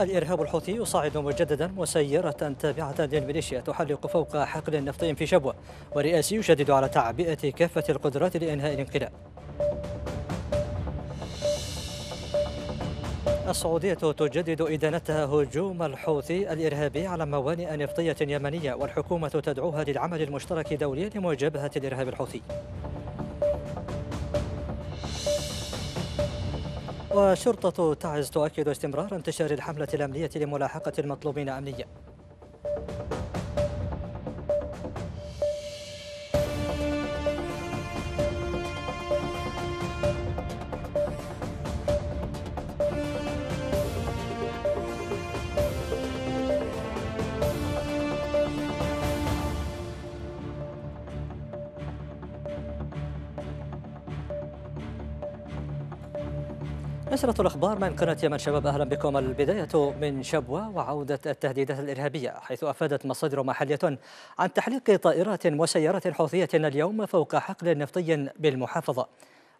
الإرهاب الحوثي يصعد مجددا مسيرة تابعة للميليشيا تحلق فوق حقل نفطي في شبوة ورئاسي يشدد على تعبئة كافة القدرات لإنهاء الانقلاب السعودية تجدد إدانتها هجوم الحوثي الإرهابي على موانئ نفطية يمنية والحكومة تدعوها للعمل المشترك دوليا لمواجهة الإرهاب الحوثي وشرطة تعز تؤكد استمرار انتشار الحملة الأمنية لملاحقة المطلوبين أمنيا نشرة الأخبار من قناة يمن شباب أهلا بكم البداية من شبوة وعودة التهديدات الإرهابية حيث أفادت مصادر محلية عن تحليق طائرات وسيارات حوثية اليوم فوق حقل نفطي بالمحافظة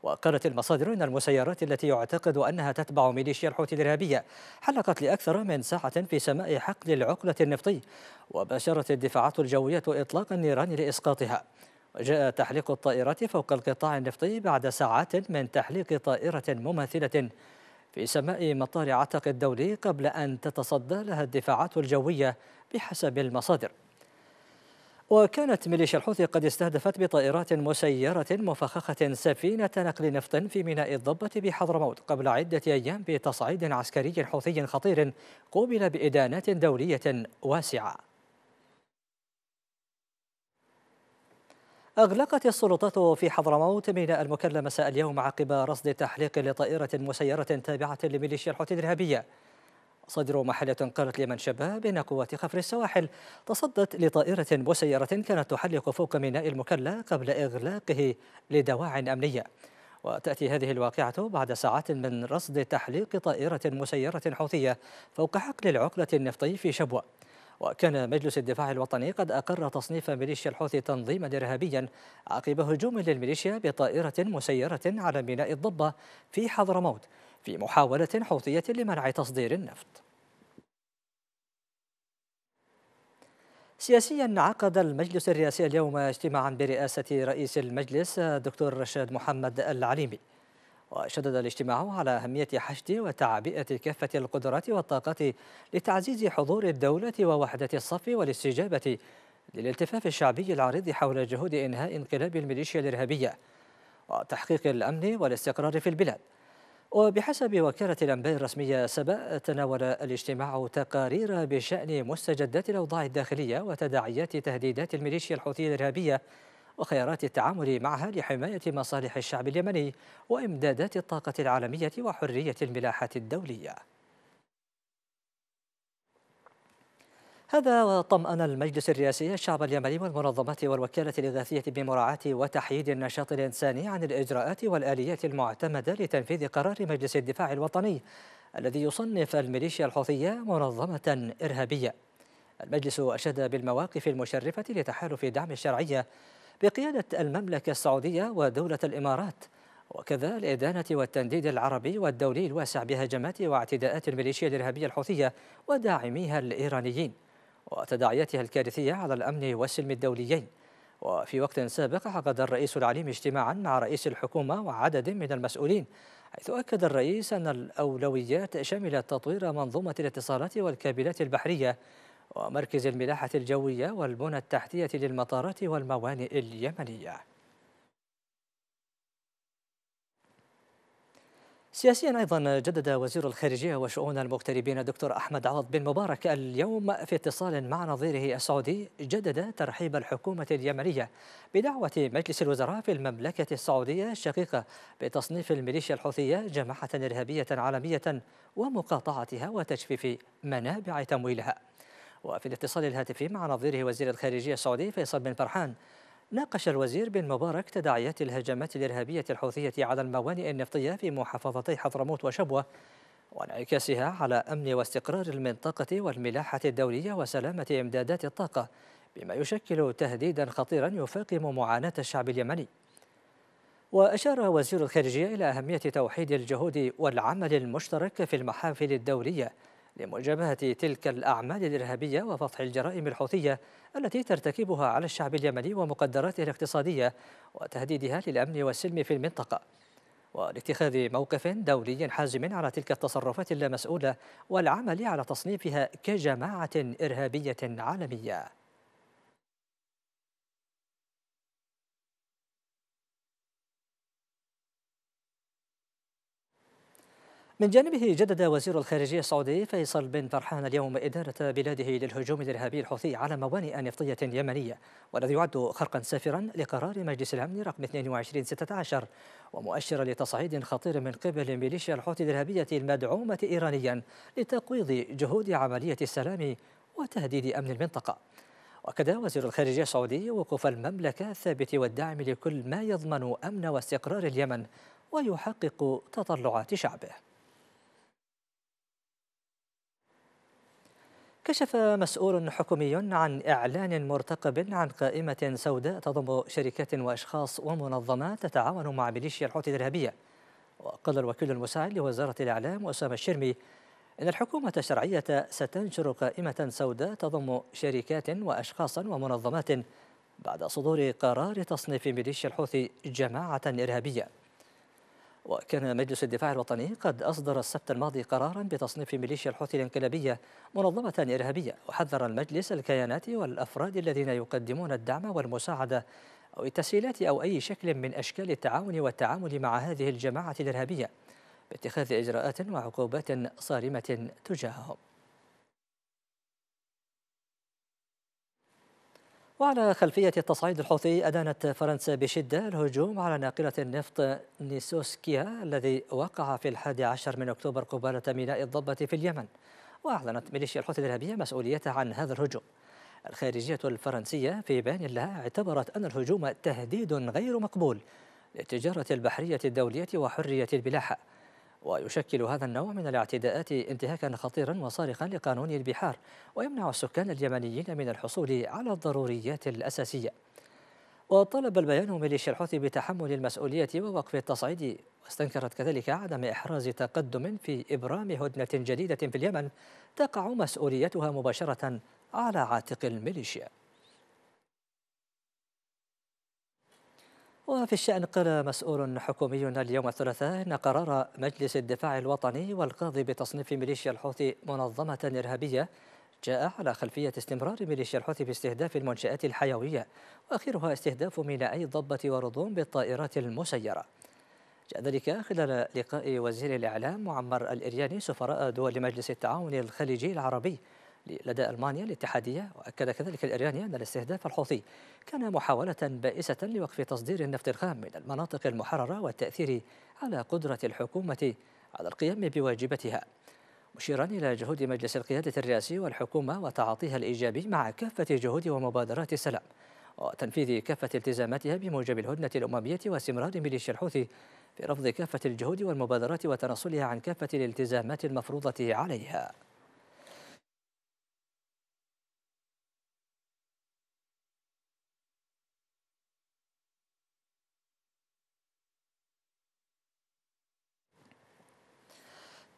وقالت المصادر أن المسيرات التي يعتقد أنها تتبع ميليشيا الحوثي الإرهابية حلقت لأكثر من ساعة في سماء حقل العقلة النفطي وباشرت الدفاعات الجوية إطلاق النيران لإسقاطها جاء تحليق الطائرة فوق القطاع النفطي بعد ساعات من تحليق طائرة مماثلة في سماء مطار عتق الدولي قبل أن تتصدى لها الدفاعات الجوية بحسب المصادر وكانت ميليشيا الحوثي قد استهدفت بطائرات مسيرة مفخخة سفينة نقل نفط في ميناء الضبة بحضرموت قبل عدة أيام بتصعيد عسكري حوثي خطير قوبل بإدانات دولية واسعة أغلقت السلطات في حضرموت ميناء المكلا مساء اليوم عقب رصد تحليق لطائرة مسيرة تابعة لميليشيا الحوثي الإرهابية صدر محلة قالت لمن شباب بأن قوات خفر السواحل تصدت لطائرة مسيرة كانت تحلق فوق ميناء المكلا قبل إغلاقه لدواع أمنية وتأتي هذه الواقعة بعد ساعات من رصد تحليق طائرة مسيرة حوثية فوق حقل العقلة النفطي في شبوة وكان مجلس الدفاع الوطني قد أقر تصنيف ميليشيا الحوثي تنظيما إرهابيا عقب هجوم للميليشيا بطائرة مسيرة على ميناء الضبة في حضرموت في محاولة حوثية لمنع تصدير النفط سياسيا عقد المجلس الرئاسي اليوم اجتماعا برئاسة رئيس المجلس دكتور رشاد محمد العليمي وشدد الاجتماع على أهمية حشد وتعبئة كافة القدرات والطاقات لتعزيز حضور الدولة ووحدة الصف والاستجابة للالتفاف الشعبي العريض حول جهود إنهاء انقلاب الميليشيا الإرهابية وتحقيق الأمن والاستقرار في البلاد وبحسب وكالة الأنباء الرسمية سبأ تناول الاجتماع تقارير بشأن مستجدات الأوضاع الداخلية وتداعيات تهديدات الميليشيا الحوثية الإرهابية وخيارات التعامل معها لحماية مصالح الشعب اليمني وإمدادات الطاقة العالمية وحرية الملاحات الدولية هذا وطمأن المجلس الرئاسي الشعب اليمني والمنظمات والوكالة الإغاثية بمراعاة وتحييد النشاط الإنساني عن الإجراءات والآليات المعتمدة لتنفيذ قرار مجلس الدفاع الوطني الذي يصنف الميليشيا الحوثية منظمة إرهابية المجلس أشاد بالمواقف المشرفة لتحالف دعم الشرعية بقيادة المملكة السعودية ودولة الإمارات وكذا الإدانة والتنديد العربي والدولي الواسع بهجمات واعتداءات الميليشيا الإرهابية الحوثية وداعميها الإيرانيين وتداعياتها الكارثية على الأمن والسلم الدوليين وفي وقت سابق عقد الرئيس العليم اجتماعا مع رئيس الحكومة وعدد من المسؤولين حيث أكد الرئيس أن الأولويات شملت تطوير منظومة الاتصالات والكابلات البحرية ومركز الملاحة الجوية والبنى التحتية للمطارات والموانئ اليمنية سياسيا ايضا جدد وزير الخارجيه وشؤون المغتربين دكتور احمد عوض بن مبارك اليوم في اتصال مع نظيره السعودي جدد ترحيب الحكومه اليمنيه بدعوه مجلس الوزراء في المملكه السعوديه الشقيقه بتصنيف الميليشيا الحوثيه جماعه ارهابيه عالميه ومقاطعتها وتجفيف منابع تمويلها. وفي الاتصال الهاتفي مع نظيره وزير الخارجية السعودي فيصل بن فرحان ناقش الوزير بن مبارك تداعيات الهجمات الإرهابية الحوثية على الموانئ النفطية في محافظتي حضرموت وشبوة وانعكاسها على أمن واستقرار المنطقة والملاحة الدولية وسلامة إمدادات الطاقة بما يشكل تهديدا خطيرا يفاقم معاناة الشعب اليمني وأشار وزير الخارجية إلى أهمية توحيد الجهود والعمل المشترك في المحافل الدولية لمجابهة تلك الأعمال الإرهابية وفضح الجرائم الحوثية التي ترتكبها على الشعب اليمني ومقدراته الاقتصادية وتهديدها للأمن والسلم في المنطقة ولاتخاذ موقف دولي حازم على تلك التصرفات اللامسؤولة والعمل على تصنيفها كجماعة إرهابية عالمية من جانبه جدد وزير الخارجية السعودي فيصل بن فرحان اليوم إدارة بلاده للهجوم الإرهابي الحوثي على موانئ نفطية يمنية والذي يعد خرقا سافرا لقرار مجلس الأمن رقم 2216 ومؤشرا لتصعيد خطير من قبل ميليشيا الحوثي الإرهابية المدعومة إيرانيا لتقويض جهود عملية السلام وتهديد أمن المنطقة وكذا وزير الخارجية السعودي وقوف المملكة الثابت والداعم لكل ما يضمن أمن واستقرار اليمن ويحقق تطلعات شعبه كشف مسؤول حكومي عن إعلان مرتقب عن قائمة سوداء تضم شركات وأشخاص ومنظمات تتعاون مع ميليشيا الحوثي الإرهابية وقال الوكيل المساعد لوزارة الإعلام أسامة الشرمي إن الحكومة الشرعية ستنشر قائمة سوداء تضم شركات وأشخاصا ومنظمات بعد صدور قرار تصنيف ميليشيا الحوثي جماعة إرهابية وكان مجلس الدفاع الوطني قد أصدر السبت الماضي قرارا بتصنيف ميليشيا الحوثي الانقلابية منظمة إرهابية وحذر المجلس الكيانات والأفراد الذين يقدمون الدعم والمساعدة أو التسهيلات أو أي شكل من أشكال التعاون والتعامل مع هذه الجماعة الإرهابية باتخاذ إجراءات وعقوبات صارمة تجاههم وعلى خلفية التصعيد الحوثي أدانت فرنسا بشدة الهجوم على ناقلة النفط نيسوسكيا الذي وقع في الحادي عشر من أكتوبر قبالة ميناء الضبة في اليمن وأعلنت ميليشيا الحوثي الإرهابية مسؤوليتها عن هذا الهجوم الخارجية الفرنسية في بيان لها اعتبرت أن الهجوم تهديد غير مقبول للتجارة البحرية الدولية وحرية البلاحة ويشكل هذا النوع من الاعتداءات انتهاكا خطيرا وصارخا لقانون البحار ويمنع السكان اليمنيين من الحصول على الضروريات الأساسية وطلب البيان ميليشيا الحوثي بتحمل المسؤولية ووقف التصعيد واستنكرت كذلك عدم إحراز تقدم في إبرام هدنة جديدة في اليمن تقع مسؤوليتها مباشرة على عاتق الميليشيا وفي الشأن قال مسؤول حكومي اليوم الثلاثاء أن قرار مجلس الدفاع الوطني والقاضي بتصنيف ميليشيا الحوثي منظمة إرهابية جاء على خلفية استمرار ميليشيا الحوثي في استهداف المنشآت الحيوية وآخرها استهداف ميناءي الضبة ورضوم بالطائرات المسيرة جاء ذلك خلال لقاء وزير الإعلام معمر الإرياني سفراء دول مجلس التعاون الخليجي العربي لدى ألمانيا الاتحادية وأكد كذلك الإيراني أن الاستهداف الحوثي كان محاولة بائسة لوقف تصدير النفط الخام من المناطق المحررة والتأثير على قدرة الحكومة على القيام بواجبتها مشيرا إلى جهود مجلس القيادة الرئاسي والحكومة وتعاطيها الإيجابي مع كافة جهود ومبادرات السلام وتنفيذ كافة التزاماتها بموجب الهدنة الأممية واستمرار ميليشيا الحوثي في رفض كافة الجهود والمبادرات وتنصلها عن كافة الالتزامات المفروضة عليها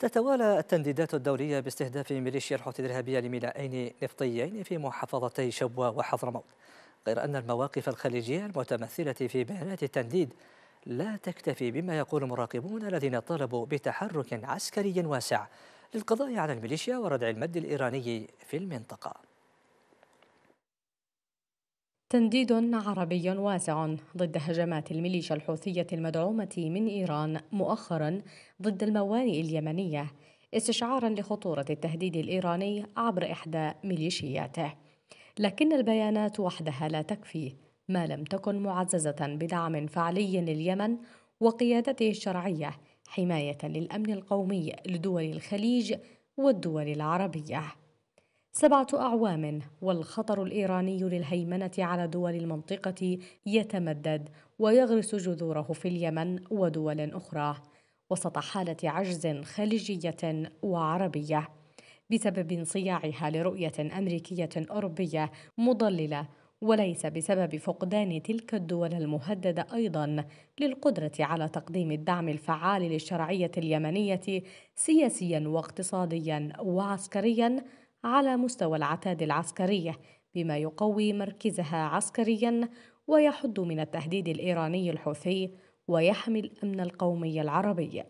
تتوالى التنديدات الدولية باستهداف ميليشيا الحوثي الإرهابية لمينائين نفطيين في محافظتي شبوة وحضرموت غير أن المواقف الخليجية المتمثلة في بيانات التنديد لا تكتفي بما يقول المراقبون الذين طالبوا بتحرك عسكري واسع للقضاء على الميليشيا وردع المد الإيراني في المنطقة تنديد عربي واسع ضد هجمات الميليشيا الحوثية المدعومة من إيران مؤخرا ضد الموانئ اليمنية استشعارا لخطورة التهديد الإيراني عبر إحدى ميليشياته لكن البيانات وحدها لا تكفي ما لم تكن معززة بدعم فعلي لليمن وقيادته الشرعية حماية للأمن القومي لدول الخليج والدول العربية سبعة أعوام والخطر الإيراني للهيمنة على دول المنطقة يتمدد ويغرس جذوره في اليمن ودول أخرى وسط حالة عجز خليجية وعربية بسبب انصياعها لرؤية أمريكية أوروبية مضللة وليس بسبب فقدان تلك الدول المهدده ايضا للقدره على تقديم الدعم الفعال للشرعيه اليمنيه سياسيا واقتصاديا وعسكريا على مستوى العتاد العسكرية بما يقوي مركزها عسكريا ويحد من التهديد الإيراني الحوثي ويحمي الأمن القومي العربي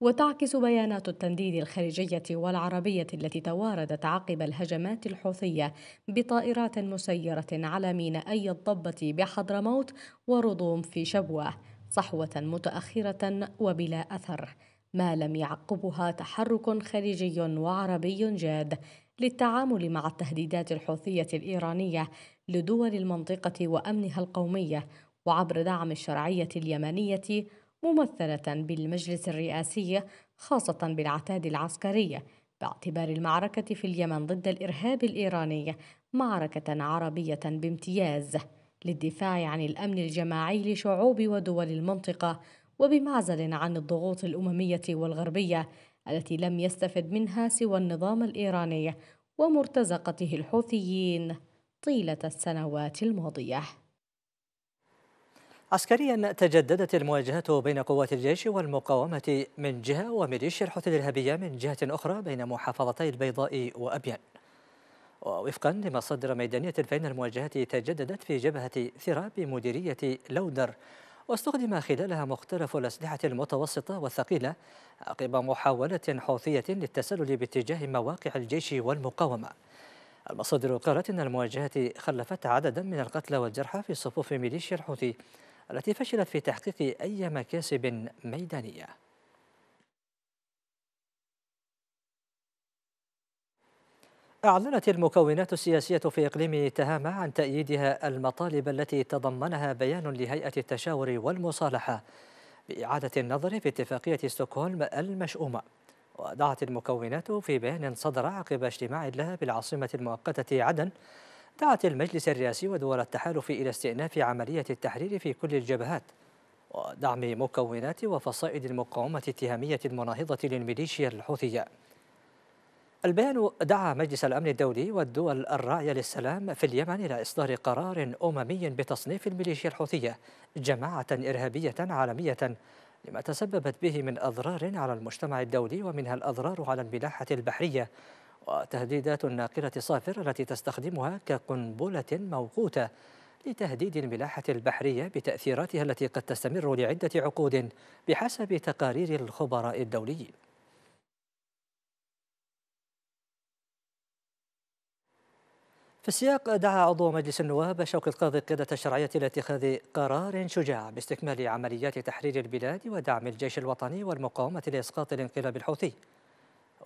وتعكس بيانات التنديد الخارجية والعربية التي تواردت عقب الهجمات الحوثية بطائرات مسيرة على مينائي الضبة بحضرموت ورضوم في شبوة صحوة متأخرة وبلا أثر ما لم يعقبها تحرك خارجي وعربي جاد للتعامل مع التهديدات الحوثية الإيرانية لدول المنطقة وأمنها القومية وعبر دعم الشرعية اليمنية ممثلة بالمجلس الرئاسي خاصة بالعتاد العسكرية باعتبار المعركة في اليمن ضد الإرهاب الإيراني معركة عربية بامتياز للدفاع عن الأمن الجماعي لشعوب ودول المنطقة وبمعزل عن الضغوط الأممية والغربية التي لم يستفد منها سوى النظام الإيراني ومرتزقته الحوثيين طيلة السنوات الماضية عسكريا تجددت المواجهة بين قوات الجيش والمقاومة من جهة وميليشيا الحوثي الإرهابية من جهة أخرى بين محافظتي البيضاء وأبيان ووفقا لمصادر ميدانية فإن المواجهة تجددت في جبهة ثرى بمديرية لودر واستخدم خلالها مختلف الأسلحة المتوسطة والثقيلة عقب محاولة حوثية للتسلل باتجاه مواقع الجيش والمقاومة المصادر قالت إن المواجهة خلفت عددا من القتلى والجرحى في صفوف ميليشيا الحوثي التي فشلت في تحقيق أي مكاسب ميدانية أعلنت المكونات السياسية في إقليم تهامة عن تأييدها المطالب التي تضمنها بيان لهيئة التشاور والمصالحة بإعادة النظر في اتفاقية ستوكهولم المشؤومة ودعت المكونات في بيان صدر عقب اجتماع لها بالعاصمة المؤقتة عدن دعت المجلس الرئاسي ودول التحالف إلى استئناف عملية التحرير في كل الجبهات ودعم مكونات وفصائل المقاومة التهامية المناهضة للميليشيا الحوثية البيان دعا مجلس الأمن الدولي والدول الراعية للسلام في اليمن إلى إصدار قرار أممي بتصنيف الميليشيا الحوثية جماعة إرهابية عالمية لما تسببت به من أضرار على المجتمع الدولي ومنها الأضرار على الملاحة البحرية وتهديدات الناقلة صافر التي تستخدمها كقنبلة موقوتة لتهديد الملاحة البحرية بتأثيراتها التي قد تستمر لعدة عقود بحسب تقارير الخبراء الدوليين في السياق دعا عضو مجلس النواب شوقي القاضي قيادة الشرعية إلى اتخاذ قرار شجاع باستكمال عمليات تحرير البلاد ودعم الجيش الوطني والمقاومة لإسقاط الانقلاب الحوثي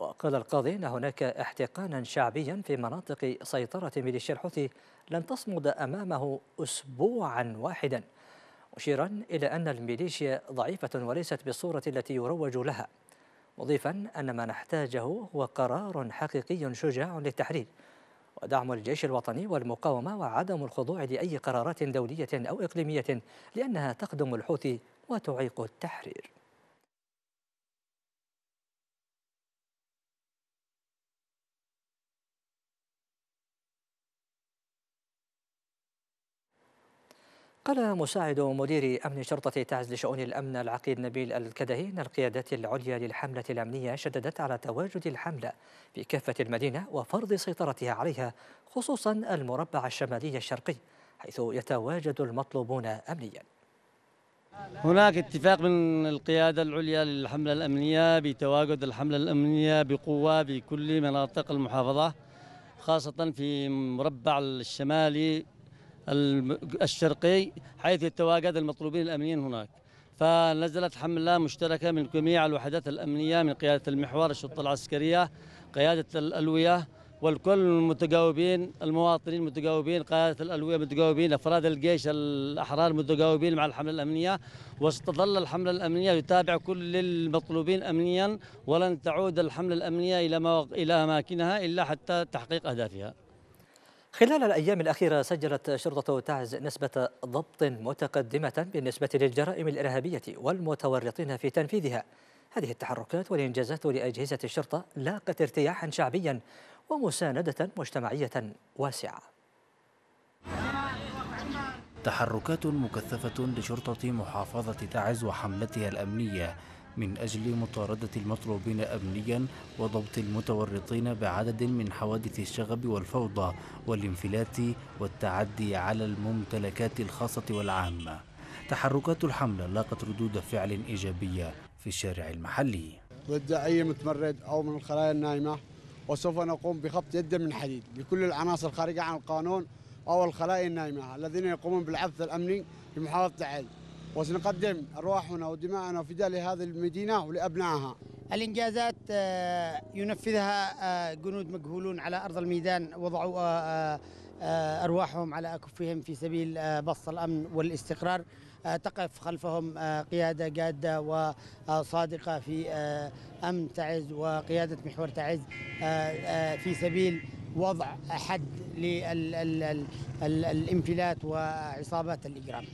وقال القاضي أن هناك احتقانا شعبيا في مناطق سيطرة ميليشيا الحوثي لن تصمد أمامه أسبوعا واحدا مشيرا إلى أن الميليشيا ضعيفة وليست بالصورة التي يروج لها مضيفا أن ما نحتاجه هو قرار حقيقي شجاع للتحرير ودعم الجيش الوطني والمقاومة وعدم الخضوع لأي قرارات دولية أو إقليمية لأنها تخدم الحوثي وتعيق التحرير قال مساعد مدير أمن شرطة تعز لشؤون الأمن العقيد نبيل الكدهي أن القيادات العليا للحملة الأمنية شددت على تواجد الحملة في كافة المدينة وفرض سيطرتها عليها خصوصا المربع الشمالي الشرقي حيث يتواجد المطلوبون أمنيا هناك اتفاق من القيادة العليا للحملة الأمنية بتواجد الحملة الأمنية بقوة بكل مناطق المحافظة خاصة في مربع الشمالي الشرقي حيث يتواجد المطلوبين الأمنيين هناك فنزلت حملة مشتركة من جميع الوحدات الأمنية من قيادة المحور الشرطة العسكرية قيادة الألوية والكل المتجاوبين المواطنين متجاوبين قيادة الألوية متجاوبين أفراد الجيش الأحرار متجاوبين مع الحملة الأمنية وستظل الحملة الأمنية يتابع كل المطلوبين أمنيا ولن تعود الحملة الأمنية إلى إلى أماكنها إلا حتى تحقيق أهدافها خلال الأيام الأخيرة سجلت شرطة تعز نسبة ضبط متقدمة بالنسبة للجرائم الإرهابية والمتورطين في تنفيذها هذه التحركات والإنجازات لأجهزة الشرطة لاقت ارتياحا شعبيا ومساندة مجتمعية واسعة تحركات مكثفة لشرطة محافظة تعز وحملتها الأمنية من أجل مطاردة المطلوبين أمنيا وضبط المتورطين بعدد من حوادث الشغب والفوضى والانفلات والتعدي على الممتلكات الخاصة والعامة تحركات الحملة لاقت ردود فعل إيجابية في الشارع المحلي ضد أي متمرد أو من الخلايا النايمة وسوف نقوم بخبط يد من حديد لكل العناصر الخارجة عن القانون أو الخلايا النايمة الذين يقومون بالعبث الأمني محافظة التعدي وسنقدم أرواحنا ودماءنا وفداء لهذه المدينة ولأبنائها الإنجازات آه، ينفذها آه، جنود مجهولون على أرض الميدان وضعوا آه، أرواحهم على أكفهم في سبيل بسط الأمن والاستقرار تقف خلفهم قيادة جادة وصادقة في أمن تعز وقيادة محور تعز في سبيل وضع حد للانفلات وعصابات الإجرام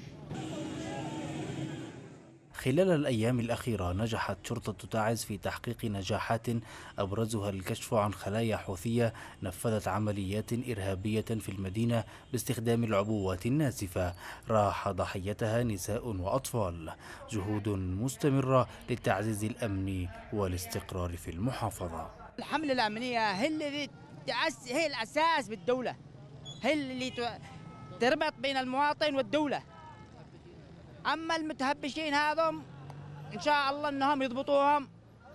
خلال الأيام الأخيرة نجحت شرطة تعز في تحقيق نجاحات أبرزها الكشف عن خلايا حوثية نفذت عمليات إرهابية في المدينة باستخدام العبوات الناسفة راح ضحيتها نساء وأطفال جهود مستمرة للتعزيز الأمني والاستقرار في المحافظة الحملة الأمنية هي اللي هي الأساس بالدولة هي اللي تربط بين المواطن والدولة اما المتهبشين هذم ان شاء الله انهم يضبطوهم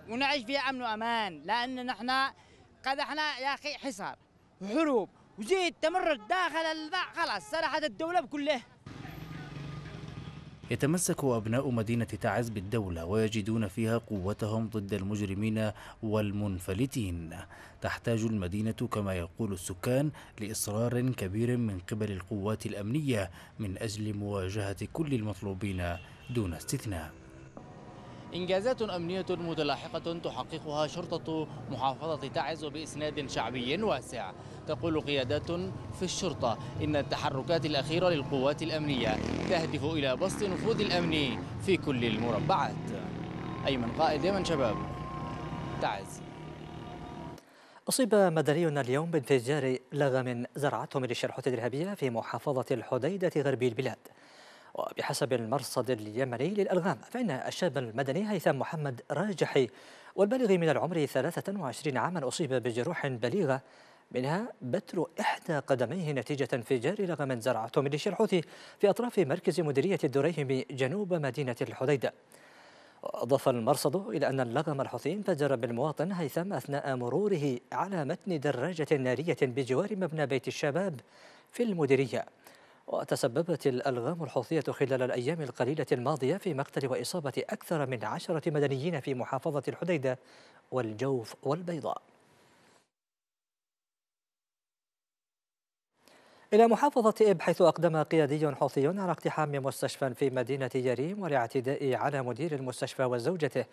ونعيش في امن وامان لان نحن قد احنا يا اخي حصار وحروب وزيد تمرد داخل الذا خلاص سرحت الدوله بكله يتمسك أبناء مدينة تعز بالدولة ويجدون فيها قوتهم ضد المجرمين والمنفلتين تحتاج المدينة كما يقول السكان لإصرار كبير من قبل القوات الأمنية من أجل مواجهة كل المطلوبين دون استثناء إنجازات أمنية متلاحقة تحققها شرطة محافظة تعز بإسناد شعبي واسع تقول قيادات في الشرطة إن التحركات الأخيرة للقوات الأمنية تهدف إلى بسط نفوذ الأمن في كل المربعات أيمن قائد يمن شباب تعز أصيب مدني اليوم بانفجار لغم زرعته ميليشيا الحوثي الإرهابية في محافظة الحديدة غربي البلاد وبحسب المرصد اليمني للألغام فإن الشاب المدني هيثم محمد راجحي والبالغ من العمر 23 عاما أصيب بجروح بليغة منها بتر إحدى قدميه نتيجة انفجار لغم زرعته ميليشيا الحوثي في أطراف مركز مديرية الدريهم جنوب مدينة الحديدة أضاف المرصد إلى أن اللغم الحوثي انفجر بالمواطن هيثم أثناء مروره على متن دراجة نارية بجوار مبنى بيت الشباب في المديرية وتسببت الألغام الحوثية خلال الأيام القليلة الماضية في مقتل وإصابة أكثر من عشرة مدنيين في محافظة الحديدة والجوف والبيضاء إلى محافظة إب حيث أقدم قيادي حوثي على اقتحام مستشفى في مدينة يريم والاعتداء على مدير المستشفى وزوجته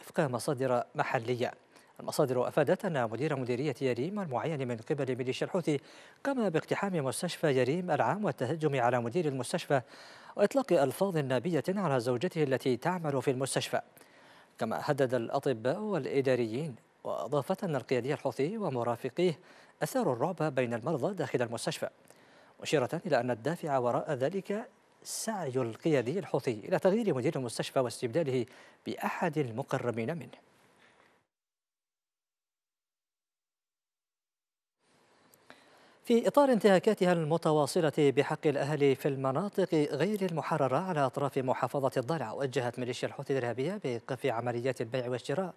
وفق مصادر محلية المصادر أفادت أن مدير مديرية يريم المعين من قبل ميليشيا الحوثي قام باقتحام مستشفى يريم العام والتهجم على مدير المستشفى وإطلاق ألفاظ نابية على زوجته التي تعمل في المستشفى كما هدد الأطباء والإداريين وأضافت أن القيادي الحوثي ومرافقيه أثاروا الرعب بين المرضى داخل المستشفى مشيرة إلى أن الدافع وراء ذلك سعي القيادي الحوثي إلى تغيير مدير المستشفى واستبداله بأحد المقربين منه في إطار انتهاكاتها المتواصلة بحق الأهل في المناطق غير المحررة على أطراف محافظة الضالع وجهت ميليشيا الحوثي الإرهابية بإيقاف عمليات البيع والشراء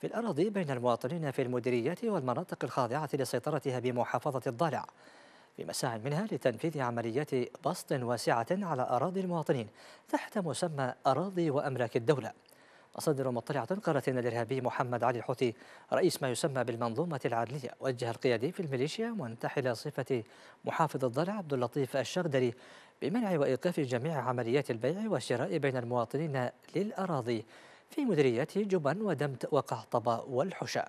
في الأراضي بين المواطنين في المديريات والمناطق الخاضعة لسيطرتها بمحافظة الضالع في مساع منها لتنفيذ عمليات بسط واسعة على أراضي المواطنين تحت مسمى أراضي وأملاك الدولة مصادر مطلعة قالت إن الإرهابي محمد علي الحوثي رئيس ما يسمى بالمنظومة العدلية وجه القيادي في الميليشيا منتحل صفة محافظ الضلع عبد اللطيف الشغدري بمنع وإيقاف جميع عمليات البيع والشراء بين المواطنين للأراضي في مديريات جبن ودمت وقهطبة والحشام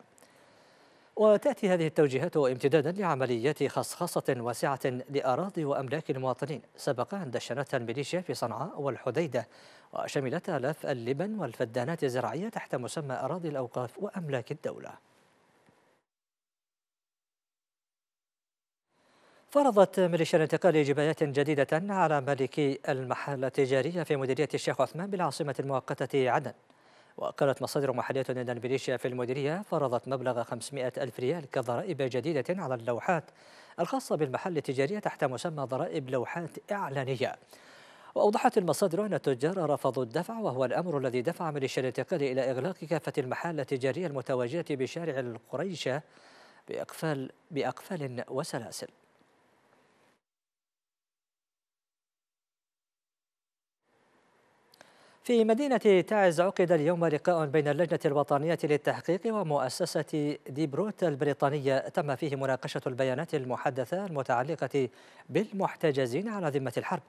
وتأتي هذه التوجيهات امتدادا لعمليات خصخصة واسعة لأراضي وأملاك المواطنين سبق أن دشنتها الميليشيا في صنعاء والحديدة وشملت آلاف اللبن والفدانات الزراعية تحت مسمى أراضي الأوقاف وأملاك الدولة فرضت ميليشيا الانتقال جبايات جديدة على مالكي المحل التجارية في مديرية الشيخ عثمان بالعاصمة المؤقتة عدن وقالت مصادر محلية أن الميليشيا في المديرية فرضت مبلغ 500 ألف ريال كضرائب جديدة على اللوحات الخاصة بالمحل التجارية تحت مسمى ضرائب لوحات إعلانية وأوضحت المصادر أن التجار رفضوا الدفع وهو الأمر الذي دفع ميليشيا الانتقال إلى إغلاق كافة المحال التجارية المتواجدة بشارع القريشة بأقفال, بأقفال وسلاسل في مدينة تعز عقد اليوم لقاء بين اللجنة الوطنية للتحقيق ومؤسسة ديبروت البريطانية تم فيه مناقشة البيانات المحدثة المتعلقة بالمحتجزين على ذمة الحرب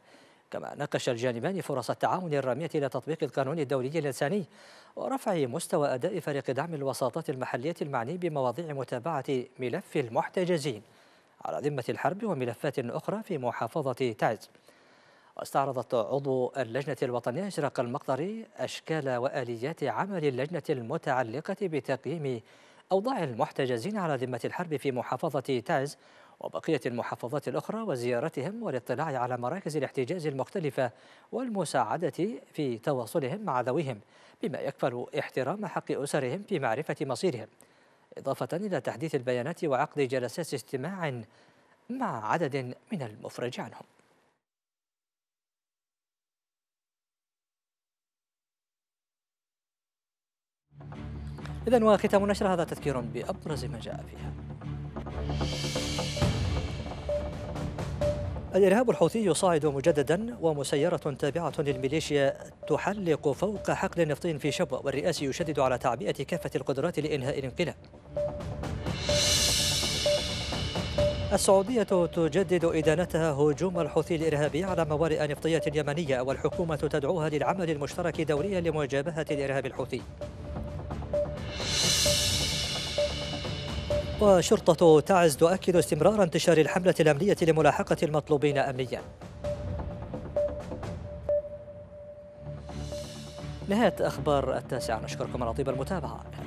كما ناقش الجانبان فرص التعاون الرامية إلى تطبيق القانون الدولي الإنساني ورفع مستوى أداء فريق دعم الوساطات المحلية المعني بمواضيع متابعة ملف المحتجزين على ذمة الحرب وملفات أخرى في محافظة تعز واستعرضت عضو اللجنة الوطنية إشراق المقدري أشكال وآليات عمل اللجنة المتعلقة بتقييم أوضاع المحتجزين على ذمة الحرب في محافظة تعز وبقية المحافظات الأخرى وزيارتهم والاطلاع على مراكز الاحتجاز المختلفة والمساعدة في تواصلهم مع ذويهم بما يكفل احترام حق أسرهم في معرفة مصيرهم إضافة إلى تحديث البيانات وعقد جلسات استماع مع عدد من المفرج عنهم إذا وختام النشر هذا تذكير بأبرز ما جاء فيها الإرهاب الحوثي يصاعد مجددا ومسيرة تابعة للميليشيا تحلق فوق حقل نفطي في شبوة والرئاسي يشدد على تعبئة كافة القدرات لإنهاء الانقلاب السعودية تجدد إدانتها هجوم الحوثي الإرهابي على موارئ نفطية يمنية والحكومة تدعوها للعمل المشترك دوليا لمجابهة الإرهاب الحوثي وشرطة تعز تؤكد استمرار انتشار الحملة الأمنية لملاحقة المطلوبين أمنيا نهاية أخبار التاسعة نشكركم على طيب المتابعة إلى